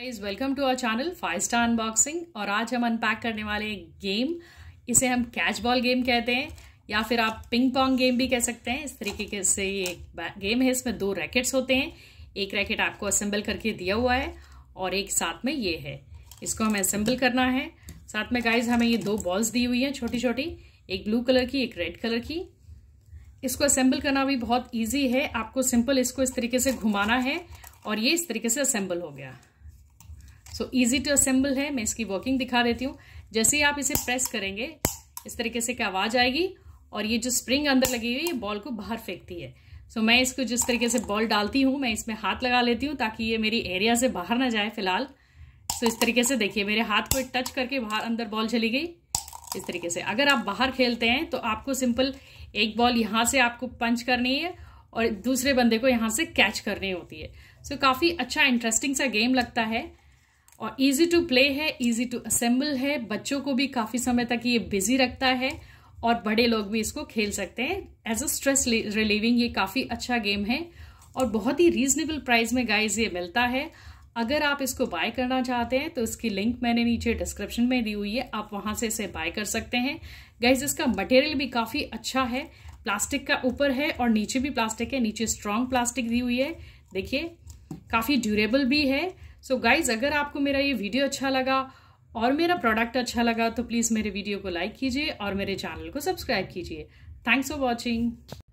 guys welcome to our channel five star unboxing और आज हम अनपैक करने वाले गेम इसे हम कैच बॉल गेम कहते हैं या फिर आप पिंग पोंग गेम भी कह सकते हैं इस तरीके से ये एक गेम है इसमें दो रैकेट्स होते हैं एक रैकेट आपको असेंबल करके दिया हुआ है और एक साथ में ये है इसको हमें असेंबल करना है साथ में गाइज हमें ये दो बॉल्स दी हुई हैं छोटी छोटी एक ब्लू कलर की एक रेड कलर की इसको असेंबल करना भी बहुत ईजी है आपको सिंपल इसको इस तरीके से घुमाना है और ये इस तरीके से असेंबल हो गया सो ईजी टू असेंबल है मैं इसकी वर्किंग दिखा देती हूँ जैसे ही आप इसे प्रेस करेंगे इस तरीके से एक आवाज़ आएगी और ये जो स्प्रिंग अंदर लगी हुई है ये बॉल को बाहर फेंकती है सो so, मैं इसको जिस तरीके से बॉल डालती हूँ मैं इसमें हाथ लगा लेती हूँ ताकि ये मेरी एरिया से बाहर ना जाए फिलहाल सो so, इस तरीके से देखिए मेरे हाथ को टच करके बाहर अंदर बॉल चली गई इस तरीके से अगर आप बाहर खेलते हैं तो आपको सिंपल एक बॉल यहाँ से आपको पंच करनी है और दूसरे बंदे को यहाँ से कैच करनी होती है सो so, काफ़ी अच्छा इंटरेस्टिंग सा गेम लगता है और इजी टू प्ले है इजी टू असेंबल है बच्चों को भी काफ़ी समय तक ये बिजी रखता है और बड़े लोग भी इसको खेल सकते हैं एज अ स्ट्रेस रिलीविंग ये काफ़ी अच्छा गेम है और बहुत ही रीजनेबल प्राइस में गाइज ये मिलता है अगर आप इसको बाय करना चाहते हैं तो इसकी लिंक मैंने नीचे डिस्क्रिप्शन में दी हुई है आप वहां से इसे बाय कर सकते हैं गाइज इसका मटेरियल भी काफ़ी अच्छा है प्लास्टिक का ऊपर है और नीचे भी प्लास्टिक है नीचे स्ट्रॉन्ग प्लास्टिक दी हुई है देखिए काफ़ी ड्यूरेबल भी है सो so गाइज़ अगर आपको मेरा ये वीडियो अच्छा लगा और मेरा प्रोडक्ट अच्छा लगा तो प्लीज़ मेरे वीडियो को लाइक कीजिए और मेरे चैनल को सब्सक्राइब कीजिए थैंक्स फॉर वॉचिंग